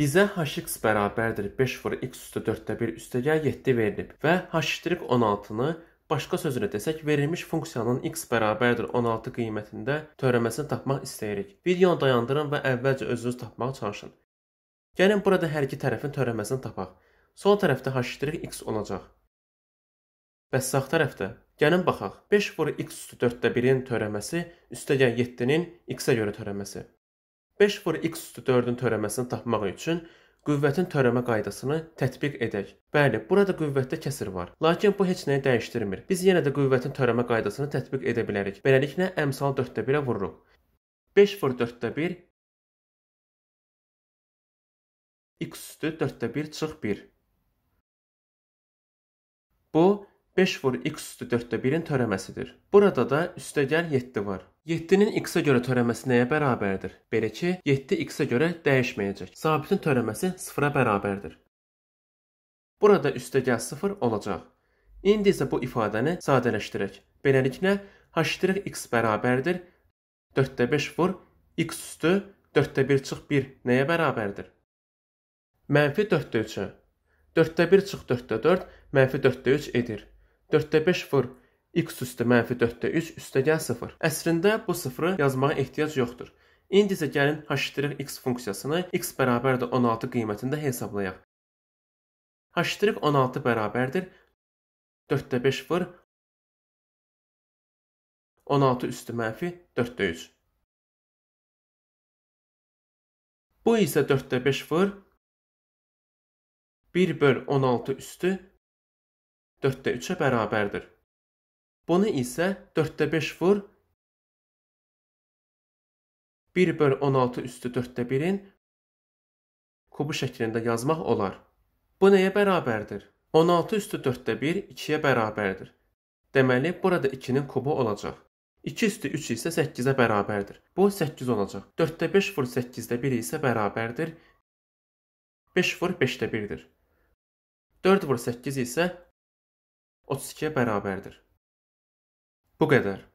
Bizə h-x bərabərdir 5 vur x üstə 4-də 1 üstə 7 verilib və h-16-nı başqa sözlə desək verilmiş funksiyanın x bərabərdir 16 qiymətində törəməsini tapmaq istəyirik. Videonu dayandırın və əvvəlcə özünüz tapmağa çalışın. Gəlin burada hər iki tərəfin törəməsini tapaq. Sol tərəfdə h-x olacaq. Bəs sağ tərəfdə gəlin baxaq. 5 vur x üstə 4-də 1-in törəməsi üstəgəl 7-nin x-ə görə törəməsi. 5 vur x üstü 4-ün törəməsini tapmaq üçün qüvvətin törəmə qaydasını tətbiq edək. Bəli, burada qüvvətdə kəsir var, lakin bu heç nəyi dəyişdirmir. Biz yenə də qüvvətin törəmə qaydasını tətbiq edə bilərik. Beləliklə əmsal 4-də 1-ə vururuq. 5 vur 4-də 1 x üstü 4-də 1 çıx 1. Bu 5 vur x üstü 4-də 1-in törəməsidir. Burada da üstəgəl 7 var. 7-nin x-ə görə törəməsi nəyə bərabərdir? Belə ki, 7 x-ə görə dəyişməyəcək. Sabitin törəməsi 0-a bərabərdir. Burada üstəgəl 0 olacaq. İndi isə bu ifadəni sadələşdirək. Beləliklə, h x bərabərdir 4-də 5 vur x üstü 4-də 1 çıx 1 nəyə bərabərdir? Mənfi 4-də 3-ə. 4-də 1 çıx 4-də 4 mənfi 4-də 3 edir. 4-də 5 vur x üstü mənfi 4-də 3 üstəgəl 0. Əslində bu sıfırı yazmağa ehtiyac yoxdur. İndi isə gəlin h-x funksiyasını x bərabər də 16 qiymətində hesablayaq. h-16 bərabərdir 4-də 5 vur 16 üstü mənfi 4-də 3. Bu isə 4-də 5 vur 1 böl 16 üstü 4-də 3-ə bərabərdir. Bunu isə 4-də 5 vur 1 böl 16 üstü 4-də 1-in kubu şəklində yazmaq olar. Bu nəyə bərabərdir? 16 üstü 4-də 1 2-yə bərabərdir. Deməli, burada 2-nin kubu olacaq. 2 üstü 3 isə 8-ə bərabərdir. Bu 8 olacaq. 4-də 5 vur 8-də 1 isə bərabərdir. 5 vur 5-də 1-dir. 4 vur 8 isə 32-yə bərabərdir. Bu qədər.